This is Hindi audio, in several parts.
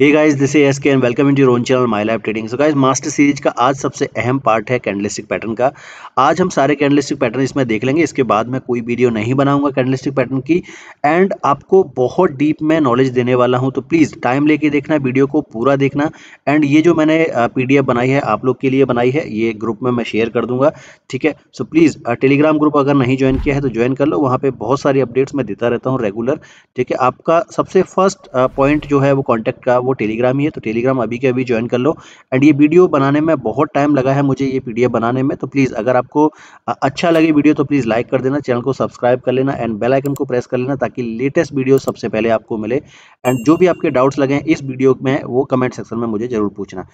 hey guys this S K and welcome in your own channel my life trading so guys master series का आज सबसे अहम पार्ट है कैंडलिस्टिक पैटर्न का आज हम सारे कैंडलिस्टिक पैटर्न इसमें देख लेंगे इसके बाद मैं कोई वीडियो नहीं बनाऊंगा कैंडलिस्टिक पैटर्न की एंड आपको बहुत डीप में नॉलेज देने वाला हूं तो प्लीज़ टाइम लेके देखना वीडियो को पूरा देखना एंड ये जो मैंने पी बनाई है आप लोग के लिए बनाई है ये ग्रुप में मैं शेयर कर दूंगा ठीक है सो प्लीज़ टेलीग्राम ग्रुप अगर नहीं ज्वाइन किया है तो ज्वाइन कर लो वहाँ पर बहुत सारी अपडेट्स मैं देता रहता हूँ रेगुलर ठीक है आपका सबसे फर्स्ट पॉइंट जो है वो कॉन्टैक्ट का वो टेलीग्राम ही है तो टेलीग्राम अभी के अभी ज्वाइन कर लो एंड ये वीडियो बनाने में बहुत टाइम लगा है मुझे ये पीडीएफ बनाने में तो प्लीज़ अगर आपको अच्छा लगे वीडियो तो प्लीज़ लाइक कर देना चैनल को सब्सक्राइब कर लेना एंड बेलाइकन को प्रेस कर लेना ताकि लेटेस्ट वीडियो सबसे पहले आपको मिले एंड जो भी आपके डाउट्स लगे इस वीडियो में वो कमेंट सेक्शन में मुझे जरूर पूछना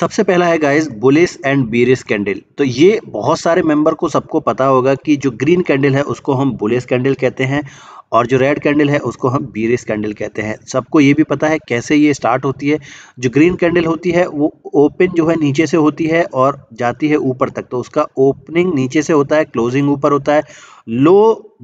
सबसे पहला है guys bullish and bearish candle तो ये बहुत सारे मेंबर को सबको पता होगा कि जो ग्रीन कैंडल है उसको हम बुलिस कैंडल कहते हैं और जो रेड कैंडल है उसको हम बीरेस कैंडल कहते हैं सबको ये भी पता है कैसे ये स्टार्ट होती है जो ग्रीन कैंडल होती है वो ओपन जो है नीचे से होती है और जाती है ऊपर तक तो उसका ओपनिंग नीचे से होता है क्लोजिंग ऊपर होता है लो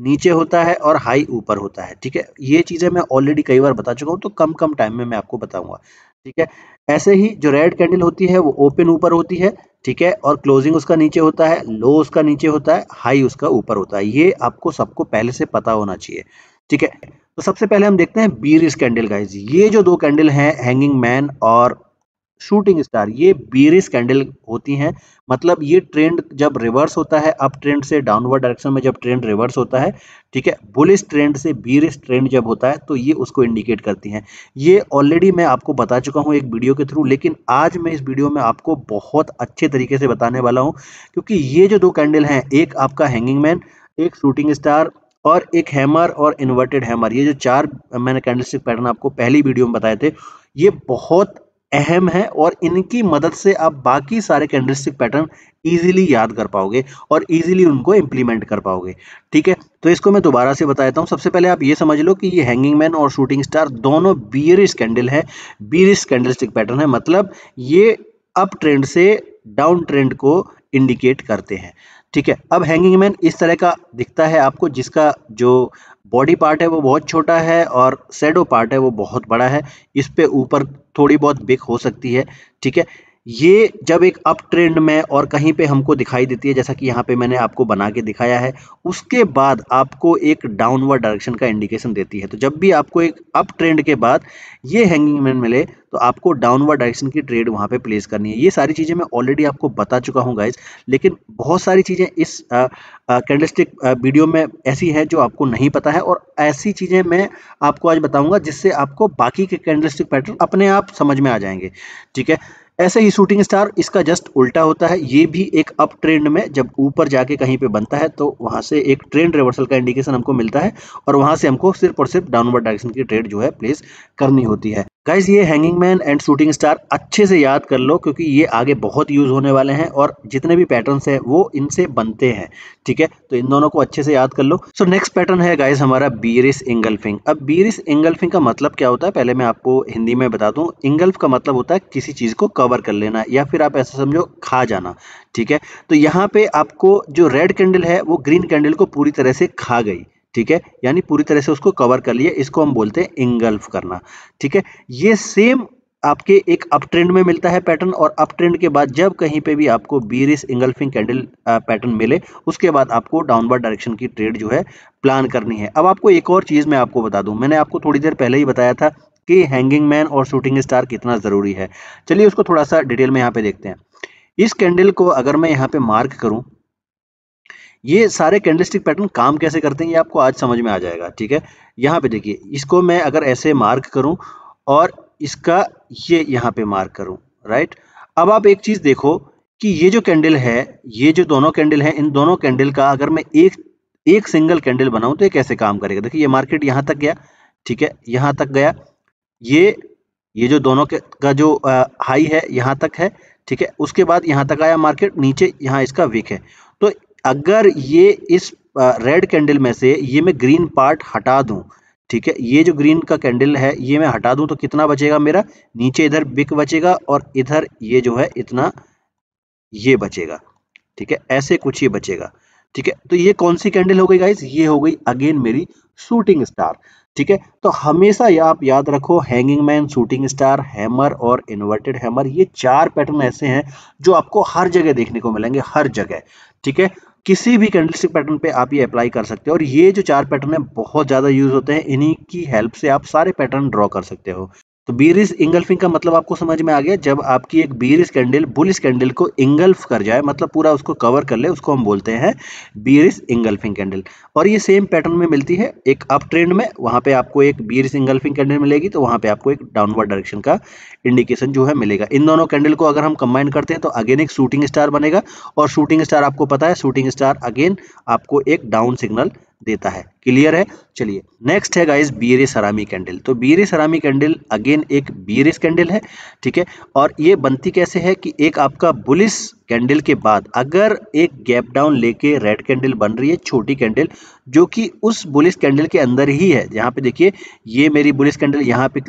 नीचे होता है और हाई ऊपर होता है ठीक है ये चीज़ें मैं ऑलरेडी कई बार बता चुका हूँ तो कम कम टाइम में मैं आपको बताऊँगा ठीक है ऐसे ही जो रेड कैंडल होती है वो ओपन ऊपर होती है ठीक है और क्लोजिंग उसका नीचे होता है लो उसका नीचे होता है हाई उसका ऊपर होता है ये आपको सबको पहले से पता होना चाहिए ठीक है तो सबसे पहले हम देखते हैं बीरिस कैंडल गाइज ये जो दो कैंडल हैं हैंगिंग मैन और शूटिंग स्टार ये बीरिस कैंडल होती हैं मतलब ये ट्रेंड जब रिवर्स होता है अप ट्रेंड से डाउनवर्ड डायरेक्शन में जब ट्रेंड रिवर्स होता है ठीक है बुलिस ट्रेंड से बीरिस ट्रेंड जब होता है तो ये उसको इंडिकेट करती हैं ये ऑलरेडी मैं आपको बता चुका हूँ एक वीडियो के थ्रू लेकिन आज मैं इस वीडियो में आपको बहुत अच्छे तरीके से बताने वाला हूँ क्योंकि ये जो दो कैंडल हैं एक आपका हैंगिंग मैन एक शूटिंग स्टार और एक हैमर और इन्वर्टेड हैमर ये जो चार मैंने कैंडलस्टिक पैटर्न आपको पहली वीडियो में बताए थे ये बहुत अहम है और इनकी मदद से आप बाकी सारे कैंडलस्टिक पैटर्न इजीली याद कर पाओगे और इजीली उनको इम्प्लीमेंट कर पाओगे ठीक है तो इसको मैं दोबारा से बताता हूँ सबसे पहले आप ये समझ लो कि ये हैंगिंग मैन और शूटिंग स्टार दोनों बियरिश कैंडल है बियरिश कैंडलस्टिक पैटर्न है मतलब ये अप ट्रेंड से डाउन ट्रेंड को इंडिकेट करते हैं ठीक है अब हैंगिंग मैन इस तरह का दिखता है आपको जिसका जो बॉडी पार्ट है वो बहुत छोटा है और सेडो पार्ट है वो बहुत बड़ा है इस पे ऊपर थोड़ी बहुत बिक हो सकती है ठीक है ये जब एक अप ट्रेंड में और कहीं पे हमको दिखाई देती है जैसा कि यहाँ पे मैंने आपको बना के दिखाया है उसके बाद आपको एक डाउनवर्ड डायरेक्शन का इंडिकेशन देती है तो जब भी आपको एक अप ट्रेंड के बाद ये हैंगिंग मैन मिले तो आपको डाउनवर्ड डायरेक्शन की ट्रेड वहाँ पे प्लेस करनी है ये सारी चीज़ें मैं ऑलरेडी आपको बता चुका हूँ गाइज लेकिन बहुत सारी चीज़ें इस कैंडलस्टिक वीडियो में ऐसी है जो आपको नहीं पता है और ऐसी चीज़ें मैं आपको आज बताऊँगा जिससे आपको बाकी के कैंडलस्टिक पैटर्न अपने आप समझ में आ जाएंगे ठीक है ऐसे ही शूटिंग स्टार इसका जस्ट उल्टा होता है ये भी एक अप ट्रेंड में जब ऊपर जाके कहीं पे बनता है तो वहाँ से एक ट्रेंड रिवर्सल का इंडिकेशन हमको मिलता है और वहाँ से हमको सिर्फ और सिर्फ डाउनवर्ड डायरेक्शन की ट्रेड जो है प्लेस करनी होती है गाइज ये hanging man and shooting star अच्छे से याद कर लो क्योंकि ये आगे बहुत यूज़ होने वाले हैं और जितने भी पैटर्न्स हैं वो इनसे बनते हैं ठीक है तो इन दोनों को अच्छे से याद कर लो सो नेक्स्ट पैटर्न है गाइज हमारा बीरिस इंगल्फिंग अब बीरिस इंगल्फिंग का मतलब क्या होता है पहले मैं आपको हिंदी में बता दूँ इंगल्फ का मतलब होता है किसी चीज़ को कवर कर लेना या फिर आप ऐसा समझो खा जाना ठीक है तो यहाँ पे आपको जो रेड कैंडल है वो ग्रीन कैंडल को पूरी तरह से खा गई ठीक है यानी पूरी तरह से उसको कवर कर लिया इसको हम बोलते हैं इंगल्फ करना ठीक है ये सेम आपके एक अप ट्रेंड में मिलता है पैटर्न और अप ट्रेंड के बाद जब कहीं पे भी आपको बीरिस इंगल्फिंग कैंडल पैटर्न मिले उसके बाद आपको डाउनवर्ड डायरेक्शन की ट्रेड जो है प्लान करनी है अब आपको एक और चीज़ मैं आपको बता दूं मैंने आपको थोड़ी देर पहले ही बताया था कि हैंगिंग मैन और शूटिंग स्टार कितना ज़रूरी है चलिए उसको थोड़ा सा डिटेल में यहाँ पे देखते हैं इस कैंडल को अगर मैं यहाँ पे मार्क करूँ ये सारे कैंडलस्टिक पैटर्न काम कैसे करते हैं ये आपको आज समझ में आ जाएगा ठीक है यहाँ पे देखिए इसको मैं अगर ऐसे मार्क करूँ और इसका ये यहाँ पे मार्क करूँ राइट अब आप एक चीज़ देखो कि ये जो कैंडल है ये जो दोनों कैंडल हैं इन दोनों कैंडल का अगर मैं एक एक सिंगल कैंडल बनाऊँ तो ये कैसे काम करेगा देखिए ये मार्केट यहाँ तक गया ठीक है यहाँ तक गया ये ये जो दोनों के का जो आ, हाई है यहाँ तक है ठीक है उसके बाद यहाँ तक आया मार्केट नीचे यहाँ इसका वीक है अगर ये इस रेड कैंडल में से ये मैं ग्रीन पार्ट हटा दूं ठीक है ये जो ग्रीन का कैंडल है ये मैं हटा दूं तो कितना बचेगा मेरा नीचे इधर बिक बचेगा और इधर ये जो है इतना ये बचेगा ठीक है ऐसे कुछ ये बचेगा ठीक है तो ये कौन सी कैंडल हो गई गाइस ये हो गई अगेन मेरी शूटिंग स्टार ठीक है तो हमेशा या आप याद रखो hanging man shooting star hammer और इन्वर्टेड हैमर ये चार पैटर्न ऐसे हैं जो आपको हर जगह देखने को मिलेंगे हर जगह ठीक है किसी भी कैंडलस्टिक पैटर्न पे आप ये अप्लाई कर सकते हो और ये जो चार पैटर्न है बहुत ज़्यादा यूज होते हैं इन्हीं की हेल्प से आप सारे पैटर्न ड्रॉ कर सकते हो तो बीरिस इंगल्फिंग का मतलब आपको समझ में आ गया जब आपकी एक बीरिस कैंडल बुलिस कैंडल को इंगल्फ कर जाए मतलब पूरा उसको कवर कर ले उसको हम बोलते हैं बीरिस इंगल्फिंग कैंडल और ये सेम पैटर्न में मिलती है एक अप ट्रेंड में वहाँ पे आपको एक बीरिस इंगल्फिंग कैंडल मिलेगी तो वहाँ पे आपको एक डाउनवर्ड डायरेक्शन का इंडिकेशन जो है मिलेगा इन दोनों कैंडल को अगर हम कंबाइन करते हैं तो अगेन एक शूटिंग स्टार बनेगा और शूटिंग स्टार आपको पता है शूटिंग स्टार अगेन आपको एक डाउन सिग्नल देता है क्लियर है चलिए नेक्स्ट है गाइस बीरे सरामी कैंडल तो बीरे सरामी कैंडल अगेन एक बीरे कैंडल है ठीक है और ये बनती कैसे है कि एक आपका बुलिस कैंडल के बाद अगर एक गैप डाउन लेके रेड कैंडल बन रही है छोटी कैंडल जो कि उस बुलिस कैंडल के अंदर ही है यहाँ पे देखिए ये मेरी बुलिस कैंडल यहाँ पे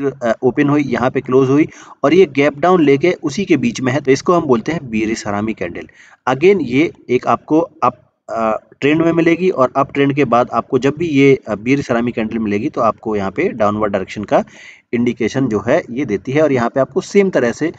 ओपन हुई यहाँ पे क्लोज हुई और ये गैप डाउन लेके उसी के बीच में है तो इसको हम बोलते हैं बीरे सरामी कैंडल अगेन ये एक आपको आप ट्रेंड में मिलेगी और अप ट्रेंड के बाद आपको जब भी ये बीर सरामी कैंडल मिलेगी तो आपको यहाँ पे डाउनवर्ड डायरेक्शन का इंडिकेशन जो है ये देती है और यहाँ पे आपको सेम तरह से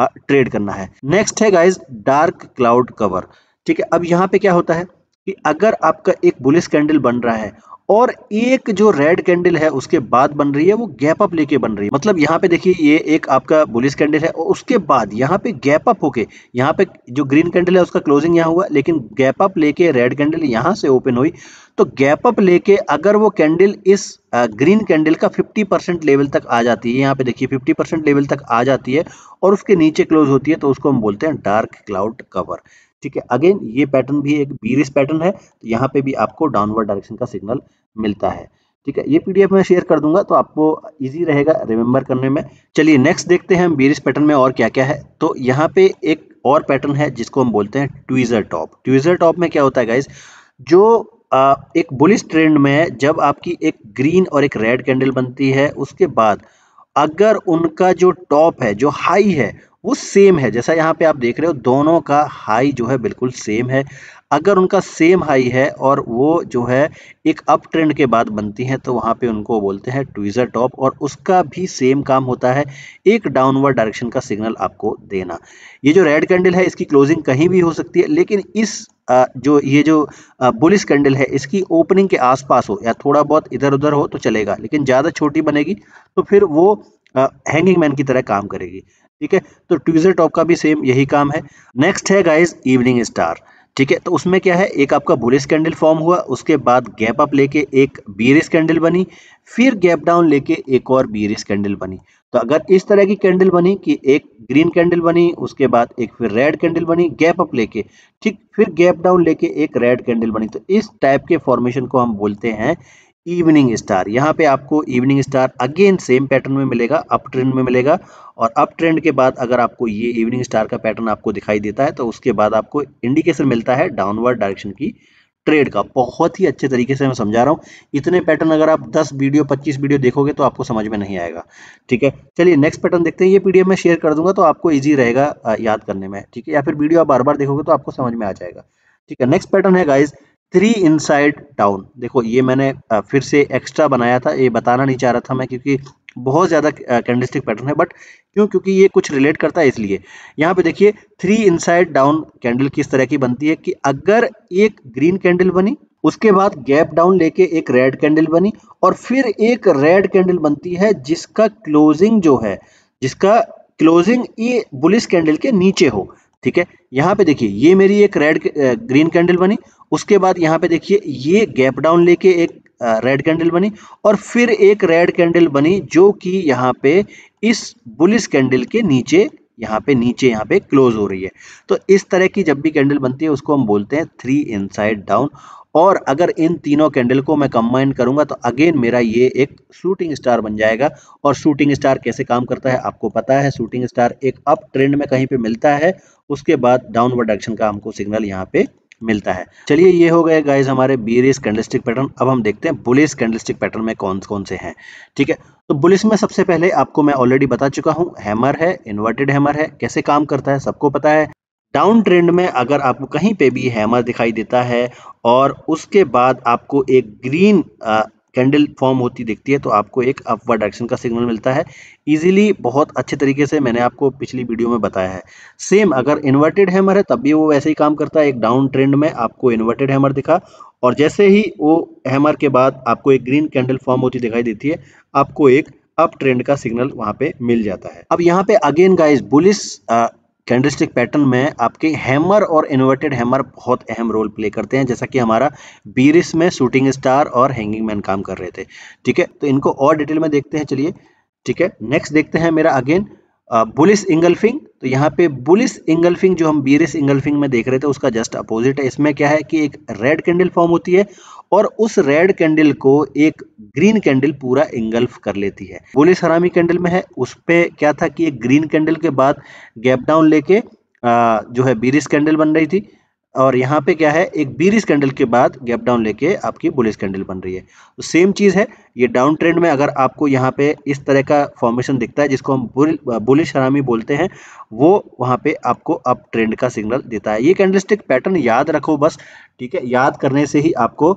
ट्रेड करना है नेक्स्ट है गाइज डार्क क्लाउड कवर ठीक है अब यहाँ पे क्या होता है कि अगर आपका एक बुलिस कैंडल बन रहा है और एक जो रेड कैंडल है उसके बाद बन रही है वो गैप अप लेके बन रही है मतलब यहाँ पे देखिए ये एक आपका बुलिस कैंडल है और उसके बाद यहाँ पे गैप अप होके यहाँ पे जो ग्रीन कैंडल है उसका क्लोजिंग यहाँ हुआ लेकिन गैप अप लेके रेड कैंडल यहाँ से ओपन हुई तो गैप अप लेके अगर वो कैंडल इस ग्रीन कैंडल का 50 परसेंट लेवल तक आ जाती है यहाँ पे देखिए 50 परसेंट लेवल तक आ जाती है और उसके नीचे क्लोज होती है तो उसको हम बोलते हैं डार्क क्लाउड कवर ठीक है अगेन ये पैटर्न भी एक बीरिस पैटर्न है तो यहाँ पे भी आपको डाउनवर्ड डायरेक्शन का सिग्नल मिलता है ठीक है ये पीडीएफ मैं शेयर कर दूंगा तो आपको इजी रहेगा रिमेंबर करने में चलिए नेक्स्ट देखते हैं हम बीरिस पैटर्न में और क्या क्या है तो यहाँ पे एक और पैटर्न है जिसको हम बोलते हैं ट्विजर टॉप ट्विजर टॉप में क्या होता है गाइज जो आ, एक बुलिस ट्रेंड में जब आपकी एक ग्रीन और एक रेड कैंडल बनती है उसके बाद अगर उनका जो टॉप है जो हाई है वो सेम है जैसा यहाँ पे आप देख रहे हो दोनों का हाई जो है बिल्कुल सेम है अगर उनका सेम हाई है और वो जो है एक अप ट्रेंड के बाद बनती हैं तो वहाँ पे उनको बोलते हैं ट्विज़र टॉप और उसका भी सेम काम होता है एक डाउनवर्ड डायरेक्शन का सिग्नल आपको देना ये जो रेड कैंडल है इसकी क्लोजिंग कहीं भी हो सकती है लेकिन इस जो ये जो बुलिस कैंडल है इसकी ओपनिंग के आसपास हो या थोड़ा बहुत इधर उधर हो तो चलेगा लेकिन ज़्यादा छोटी बनेगी तो फिर वो हैंगिंग मैन की तरह काम करेगी ठीक है तो ट्यूजर टॉप का भी सेम यही काम है नेक्स्ट है गाइज इवनिंग स्टार ठीक है तो उसमें क्या है एक आपका बुलिस कैंडल फॉर्म हुआ उसके बाद गैप अप लेके एक बीरिस कैंडल बनी फिर गैप डाउन लेके एक और बीरिस कैंडल बनी तो अगर इस तरह की कैंडल बनी कि एक ग्रीन कैंडल बनी उसके बाद एक फिर रेड कैंडल बनी गैप अप लेके ठीक फिर गैप डाउन लेके एक रेड कैंडल बनी तो इस टाइप के फॉर्मेशन को हम बोलते हैं इवनिंग स्टार यहाँ पे आपको evening star again same pattern में मिलेगा अप ट्रेंड में मिलेगा और अप ट्रेंड के बाद अगर आपको ये इवनिंग स्टार का पैटर्न आपको दिखाई देता है तो उसके बाद आपको इंडिकेशन मिलता है डाउनवर्ड डायरेक्शन की ट्रेड का बहुत ही अच्छे तरीके से मैं समझा रहा हूँ इतने पैटर्न अगर आप 10 वीडियो 25 वीडियो देखोगे तो आपको समझ में नहीं आएगा ठीक है चलिए नेक्स्ट पैटर्न देखते हैं ये पीडीएफ मैं शेयर कर दूंगा तो आपको ईजी रहेगा याद करने में ठीक है या फिर वीडियो आप बार बार देखोगे तो आपको समझ में आ जाएगा ठीक है नेक्स्ट पैटर्न है गाइज थ्री इनसाइड डाउन देखो ये मैंने फिर से एक्स्ट्रा बनाया था ये बताना नहीं चाह रहा था मैं क्योंकि बहुत ज़्यादा कैंडलस्टिक पैटर्न है बट क्यों क्योंकि ये कुछ रिलेट करता है इसलिए यहाँ पे देखिए थ्री इनसाइड डाउन कैंडल किस तरह की बनती है कि अगर एक ग्रीन कैंडल बनी उसके बाद गैप डाउन लेके एक रेड कैंडल बनी और फिर एक रेड कैंडल बनती है जिसका क्लोजिंग जो है जिसका क्लोजिंग ये बुलिस कैंडल के नीचे हो ठीक है यहाँ पे देखिए ये मेरी एक रेड ग्रीन कैंडल बनी उसके बाद यहाँ पे देखिए ये गैप डाउन लेके एक रेड कैंडल बनी और फिर एक रेड कैंडल बनी जो कि यहाँ पे इस बुलिस कैंडल के नीचे यहाँ पे नीचे यहाँ पे क्लोज हो रही है तो इस तरह की जब भी कैंडल बनती है उसको हम बोलते हैं थ्री इनसाइड डाउन और अगर इन तीनों कैंडल को मैं कंबाइन करूंगा तो अगेन मेरा ये एक शूटिंग स्टार बन जाएगा और शूटिंग स्टार कैसे काम करता है आपको पता है शूटिंग स्टार एक अप ट्रेंड में कहीं पे मिलता है उसके बाद डाउनवर्ड एक्शन का हमको सिग्नल यहाँ पे मिलता है चलिए ये हो गए गाइज हमारे बीरिस कैंडलस्टिक पैटर्न अब हम देखते हैं बुलिस कैंडलस्टिक पैटर्न में कौन कौन से हैं ठीक है तो बुलिस में सबसे पहले आपको मैं ऑलरेडी बता चुका हूँ हैमर है इन्वर्टेड हैमर है कैसे काम करता है सबको पता है डाउन ट्रेंड में अगर आपको कहीं पे भी हैमर दिखाई देता है और उसके बाद आपको एक ग्रीन कैंडल फॉर्म होती दिखती है तो आपको एक अपवर डायरेक्शन का सिग्नल मिलता है इजीली बहुत अच्छे तरीके से मैंने आपको पिछली वीडियो में बताया है सेम अगर इन्वर्टेड हैमर है तब भी वो वैसे ही काम करता है एक डाउन ट्रेंड में आपको इन्वर्टेड हैमर दिखा और जैसे ही वो हैमर के बाद आपको एक ग्रीन कैंडल फॉर्म होती दिखाई देती है आपको एक अप ट्रेंड का सिग्नल वहां पे मिल जाता है अब यहाँ पे again guys bullish candlestick pattern में आपके हैमर और इन्वर्टेड हैमर बहुत अहम रोल प्ले करते हैं जैसा कि हमारा बीरिस में शूटिंग स्टार और हैंगिंग मैन काम कर रहे थे ठीक है तो इनको और डिटेल में देखते हैं चलिए ठीक है नेक्स्ट देखते हैं मेरा अगेन बुलिस इंगल्फिंग तो यहाँ पे बुलिस इंगल्फिंग जो हम बीरिस इंगल्फिंग में देख रहे थे उसका जस्ट अपोजिट है इसमें क्या है कि एक रेड कैंडल फॉर्म होती है और उस रेड कैंडल को एक ग्रीन कैंडल पूरा इंगल्फ कर लेती है बुलिस हरामी कैंडल में है उस पर क्या था कि एक ग्रीन कैंडल के बाद गैप डाउन लेके जो है बीरिस कैंडल बन रही थी और यहाँ पे क्या है एक बीरिस कैंडल के बाद गैप डाउन लेके आपकी बुलिस कैंडल बन रही है तो सेम चीज़ है ये डाउन ट्रेंड में अगर आपको यहाँ पे इस तरह का फॉर्मेशन दिखता है जिसको हम बुलिश हरामी बोलते हैं वो वहाँ पे आपको अप ट्रेंड का सिग्नल देता है ये कैंडलस्टिक पैटर्न याद रखो बस ठीक है याद करने से ही आपको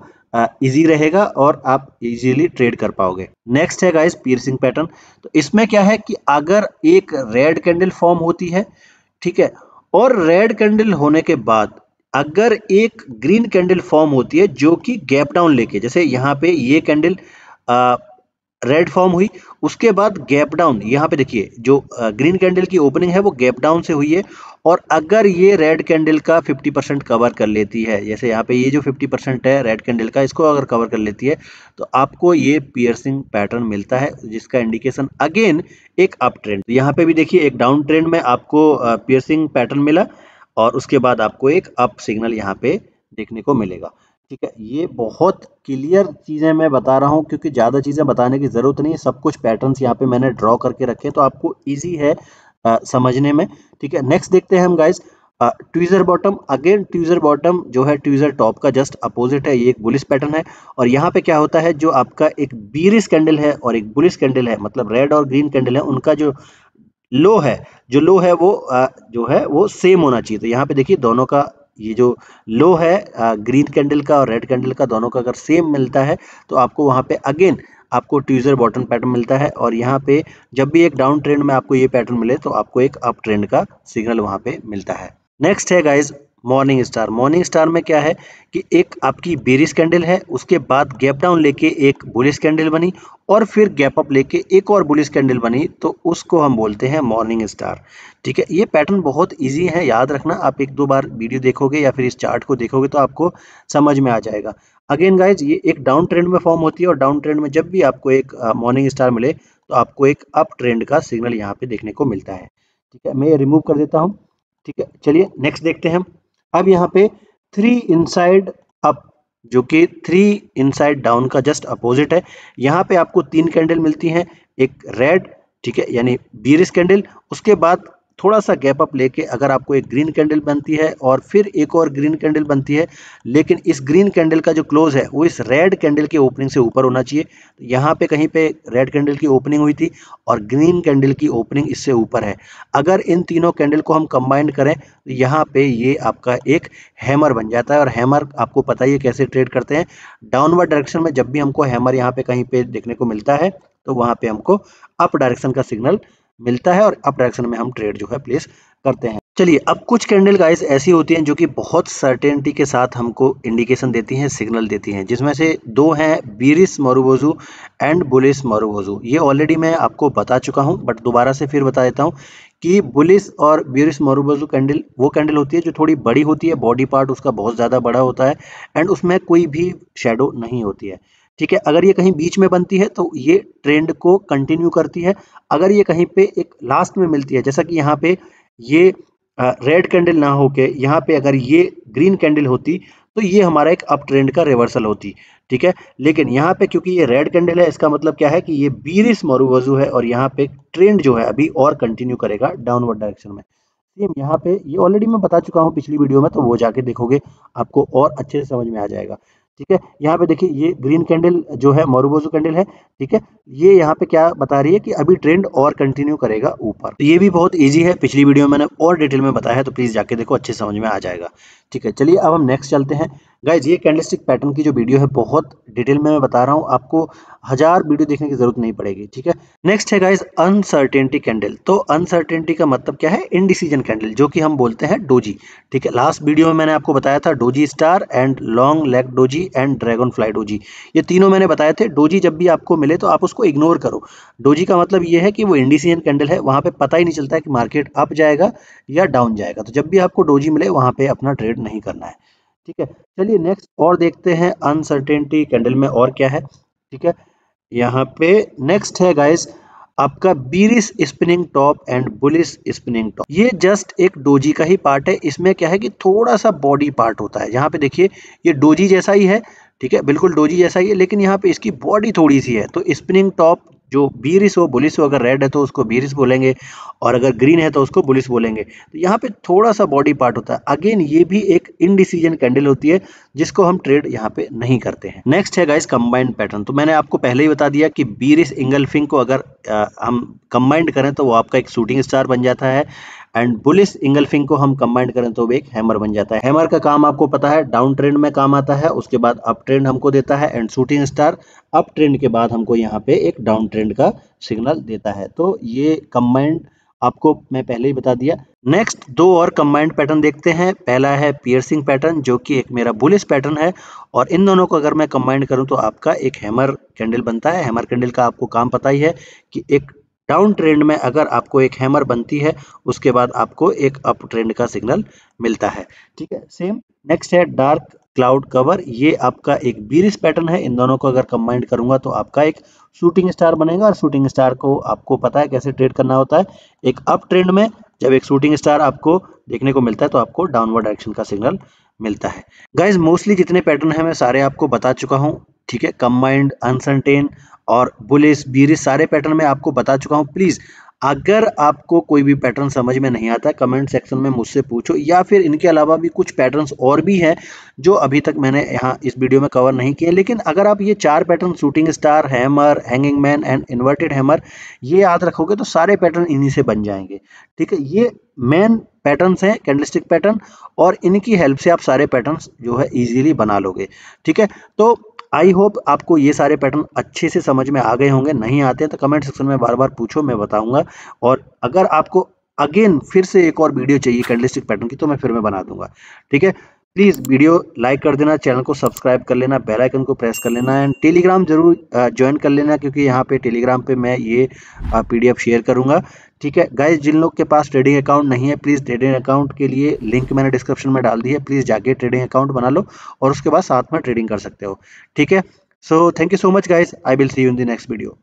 इजी रहेगा और आप इजीली ट्रेड कर पाओगे नेक्स्ट है गाइस पीरसिंग पैटर्न तो इसमें क्या है कि अगर एक रेड कैंडल फॉर्म होती है ठीक है और रेड कैंडल होने के बाद अगर एक ग्रीन कैंडल फॉर्म होती है जो कि गैप डाउन लेके जैसे यहाँ पे ये कैंडल रेड फॉर्म हुई उसके बाद गैप डाउन यहाँ पे देखिए जो ग्रीन कैंडल की ओपनिंग है वो गैप डाउन से हुई है और अगर ये रेड कैंडल का 50 परसेंट कवर कर लेती है जैसे यहाँ पे ये जो 50 परसेंट है रेड कैंडल का इसको अगर कवर कर लेती है तो आपको ये पियर्सिंग पैटर्न मिलता है जिसका इंडिकेशन अगेन एक अप ट्रेंड यहाँ पे भी देखिए एक डाउन ट्रेंड में आपको पियर्सिंग पैटर्न मिला और उसके बाद आपको एक अप सिग्नल यहाँ पे देखने को मिलेगा ठीक है ये बहुत क्लियर चीज़ें मैं बता रहा हूँ क्योंकि ज़्यादा चीज़ें बताने की ज़रूरत नहीं है सब कुछ पैटर्न्स यहाँ पे मैंने ड्रॉ करके रखे तो आपको ईजी है आ, समझने में ठीक है नेक्स्ट देखते हैं हम guys tweezer bottom again tweezer bottom जो है ट्यूज़र टॉप का जस्ट अपोजिट है ये एक बुलिस पैटर्न है और यहाँ पे क्या होता है जो आपका एक बीरिस कैंडल है और एक बुलिस कैंडल है मतलब रेड और ग्रीन कैंडल है उनका जो लो है जो लो है वो आ, जो है वो सेम होना चाहिए तो यहाँ पे देखिए दोनों का ये जो लो है आ, ग्रीन कैंडल का और रेड कैंडल का दोनों का अगर सेम मिलता है तो आपको वहाँ पे अगेन आपको ट्यूजर बॉटम पैटर्न मिलता है और यहाँ पे जब भी एक डाउन ट्रेंड में आपको ये पैटर्न मिले तो आपको एक अप ट्रेंड का सिग्नल वहाँ पे मिलता है नेक्स्ट है guys morning star morning star में क्या है कि एक आपकी बेरिस कैंडल है उसके बाद गैप डाउन लेके एक बुलिस कैंडल बनी और फिर गैप अप लेके एक और बुलिस कैंडल बनी तो उसको हम बोलते हैं मॉर्निंग स्टार ठीक है ये पैटर्न बहुत इजी है याद रखना आप एक दो बार वीडियो देखोगे या फिर इस चार्ट को देखोगे तो आपको समझ में आ जाएगा अगेन गाइज ये एक डाउन ट्रेंड में फॉर्म होती है और डाउन ट्रेंड में जब भी आपको एक मॉर्निंग स्टार मिले तो आपको एक अप ट्रेंड का सिग्नल यहाँ पे देखने को मिलता है ठीक है मैं ये रिमूव कर देता हूँ ठीक है चलिए नेक्स्ट देखते हैं हम अब यहाँ पे थ्री इनसाइड अप जो कि थ्री इनसाइड डाउन का जस्ट अपोजिट है यहाँ पे आपको तीन कैंडल मिलती हैं एक रेड ठीक है यानी बीरिस कैंडल उसके बाद थोड़ा सा गैप अप लेके अगर आपको एक ग्रीन कैंडल बनती है और फिर एक और ग्रीन कैंडल बनती है लेकिन इस ग्रीन कैंडल का जो क्लोज है वो इस रेड कैंडल की ओपनिंग से ऊपर होना चाहिए यहाँ पे कहीं पे रेड कैंडल की ओपनिंग हुई थी और ग्रीन कैंडल की ओपनिंग इससे ऊपर है अगर इन तीनों कैंडल को हम कंबाइन करें तो यहाँ पर ये आपका एक हैमर बन जाता है और हैमर आपको पता ही है कैसे ट्रेड करते हैं डाउनवर्ड डायरेक्शन में जब भी हमको हैमर यहाँ पे कहीं पर देखने को मिलता है तो वहाँ पर हमको अप डायरेक्शन का सिग्नल मिलता है और अप डायरेक्शन में हम ट्रेड जो है प्लेस करते हैं चलिए अब कुछ कैंडल गाइस ऐसी होती हैं जो कि बहुत सर्टेनिटी के साथ हमको इंडिकेशन देती हैं सिग्नल देती हैं जिसमें से दो हैं बीरिस मोरूबोजू एंड बुलिस मोरूबोजू ये ऑलरेडी मैं आपको बता चुका हूं बट दोबारा से फिर बता देता हूं कि बुलिस और ब्यूरिस मोरूबोज़ू कैंडल वो कैंडल होती है जो थोड़ी बड़ी होती है बॉडी पार्ट उसका बहुत ज़्यादा बड़ा होता है एंड उसमें कोई भी शेडो नहीं होती है ठीक है अगर ये कहीं बीच में बनती है तो ये ट्रेंड को कंटिन्यू करती है अगर ये कहीं पे एक लास्ट में मिलती है जैसा कि यहाँ पे ये रेड कैंडल ना होके यहाँ पे अगर ये ग्रीन कैंडल होती तो ये हमारा एक अप ट्रेंड का रिवर्सल होती ठीक है लेकिन यहाँ पे क्योंकि ये रेड कैंडल है इसका मतलब क्या है कि ये बीरिस मरुवजू है और यहाँ पे ट्रेंड जो है अभी और कंटिन्यू करेगा डाउनवर्ड डायरेक्शन में सेम यहाँ पे ये ऑलरेडी मैं बता चुका हूँ पिछली वीडियो में तो वो जाके देखोगे आपको और अच्छे से समझ में आ जाएगा ठीक है यहाँ पे देखिए ये ग्रीन कैंडल जो है मोरूबोजो कैंडल है ठीक है ये यहाँ पे क्या बता रही है कि अभी ट्रेंड और कंटिन्यू करेगा ऊपर तो ये भी बहुत ईजी है पिछली वीडियो में मैंने और डिटेल में बताया है तो प्लीज़ जाके देखो अच्छे समझ में आ जाएगा ठीक है चलिए अब हम नेक्स्ट चलते हैं गाइज ये कैंडलस्टिक पैटर्न की जो वीडियो है बहुत डिटेल में मैं बता रहा हूँ आपको हजार वीडियो देखने की जरूरत नहीं पड़ेगी ठीक है नेक्स्ट है गाइज अनसर्टेनिटी कैंडल तो अनसर्टेनिटी का मतलब क्या है इनडिसीजन कैंडल जो कि हम बोलते हैं डोजी ठीक है लास्ट वीडियो में मैंने आपको बताया था doji star and long leg doji and dragonfly doji ये तीनों मैंने बताए थे डोजी जब भी आपको मिले तो आप उसको इग्नोर करो डोजी का मतलब ये है कि वो इंडिसीजन कैंडल है वहाँ पर पता ही नहीं चलता है कि मार्केट अप जाएगा या डाउन जाएगा तो जब भी आपको डोजी मिले वहाँ पर अपना ट्रेड नहीं करना है ठीक है चलिए नेक्स्ट और देखते हैं अनसर्टेनिटी कैंडल में और क्या है ठीक है यहाँ पे नेक्स्ट है गाइस आपका bearish spinning top and bullish spinning top ये जस्ट एक डोजी का ही पार्ट है इसमें क्या है कि थोड़ा सा बॉडी पार्ट होता है यहाँ पे देखिए ये डोजी जैसा ही है ठीक है बिल्कुल डोजी जैसा ही है लेकिन यहाँ पे इसकी बॉडी थोड़ी सी है तो स्पिनिंग टॉप जो बीरिस हो बुलिस हो अगर रेड है तो उसको बीरिस बोलेंगे और अगर ग्रीन है तो उसको बुलिस बोलेंगे तो यहाँ पे थोड़ा सा बॉडी पार्ट होता है अगेन ये भी एक इनडिसीजन कैंडल होती है जिसको हम ट्रेड यहाँ पे नहीं करते हैं नेक्स्ट है गाइस कंबाइंड पैटर्न तो मैंने आपको पहले ही बता दिया कि बीरिस इंगल्फिंग को अगर आ, हम कंबाइंड करें तो वो आपका एक शूटिंग स्टार बन जाता है एंड बुलिस इंगल्फिंग को हम कंबाइंड करें तो एक हैमर बन जाता है हैमर का काम आपको पता है डाउन ट्रेंड में काम आता है उसके बाद अप ट्रेंड हमको देता है and shooting star up trend के बाद हमको यहाँ पे एक डाउन ट्रेंड का सिग्नल देता है तो ये कंबाइंड आपको मैं पहले ही बता दिया नेक्स्ट दो और कंबाइंड पैटर्न देखते हैं पहला है पियर्सिंग पैटर्न जो कि एक मेरा बुलिस पैटर्न है और इन दोनों को अगर मैं कंबाइंड करूं तो आपका एक हैमर कैंडल बनता है हैमर कैंडल का आपको काम पता ही है कि एक डाउन ट्रेंड में अगर आपको एक हैमर बनती है उसके बाद आपको एक अप ट्रेंड का सिग्नल मिलता है ठीक है सेम नेक्स्ट है डार्क क्लाउड कवर ये आपका एक बीरिस पैटर्न है इन दोनों को अगर कंबाइंड करूंगा तो आपका एक शूटिंग स्टार बनेगा और शूटिंग स्टार को आपको पता है कैसे ट्रेड करना होता है एक अप ट्रेंड में जब एक शूटिंग स्टार आपको देखने को मिलता है तो आपको डाउनवर्ड डायरेक्शन का सिग्नल मिलता है गाइज मोस्टली जितने पैटर्न है मैं सारे आपको बता चुका हूँ ठीक है कंबाइंड अनसनटेन और बुलिस बीरिस सारे पैटर्न मैं आपको बता चुका हूँ प्लीज़ अगर आपको कोई भी पैटर्न समझ में नहीं आता कमेंट सेक्शन में मुझसे पूछो या फिर इनके अलावा भी कुछ पैटर्न्स और भी हैं जो अभी तक मैंने यहाँ इस वीडियो में कवर नहीं किए लेकिन अगर आप ये चार pattern shooting star hammer hanging man and inverted hammer ये याद रखोगे तो सारे पैटर्न इन्हीं से बन जाएंगे ठीक है ये मेन पैटर्न्स हैं कैंडलस्टिक पैटर्न और इनकी हेल्प से आप सारे पैटर्न जो है ईजीली बना लोगे ठीक है तो आई होप आपको ये सारे पैटर्न अच्छे से समझ में आ गए होंगे नहीं आते हैं तो कमेंट सेक्शन में बार बार पूछो मैं बताऊंगा और अगर आपको अगेन फिर से एक और वीडियो चाहिए कैंडलिस्टिक पैटर्न की तो मैं फिर मैं बना दूंगा ठीक है प्लीज़ वीडियो लाइक कर देना चैनल को सब्सक्राइब कर लेना बेल आइकन को प्रेस कर लेना एंड टेलीग्राम जरूर ज्वाइन कर लेना क्योंकि यहाँ पे टेलीग्राम पे मैं ये पीडीएफ शेयर करूँगा ठीक है गाइज जिन लोग के पास ट्रेडिंग अकाउंट नहीं है प्लीज़ ट्रेडिंग अकाउंट के लिए लिंक मैंने डिस्क्रिप्शन में डाल दी है प्लीज़ जाके ट्रेडिंग अकाउंट बना लो और उसके बाद साथ में ट्रेडिंग कर सकते हो ठीक है so thank you so much guys I will see you in the next video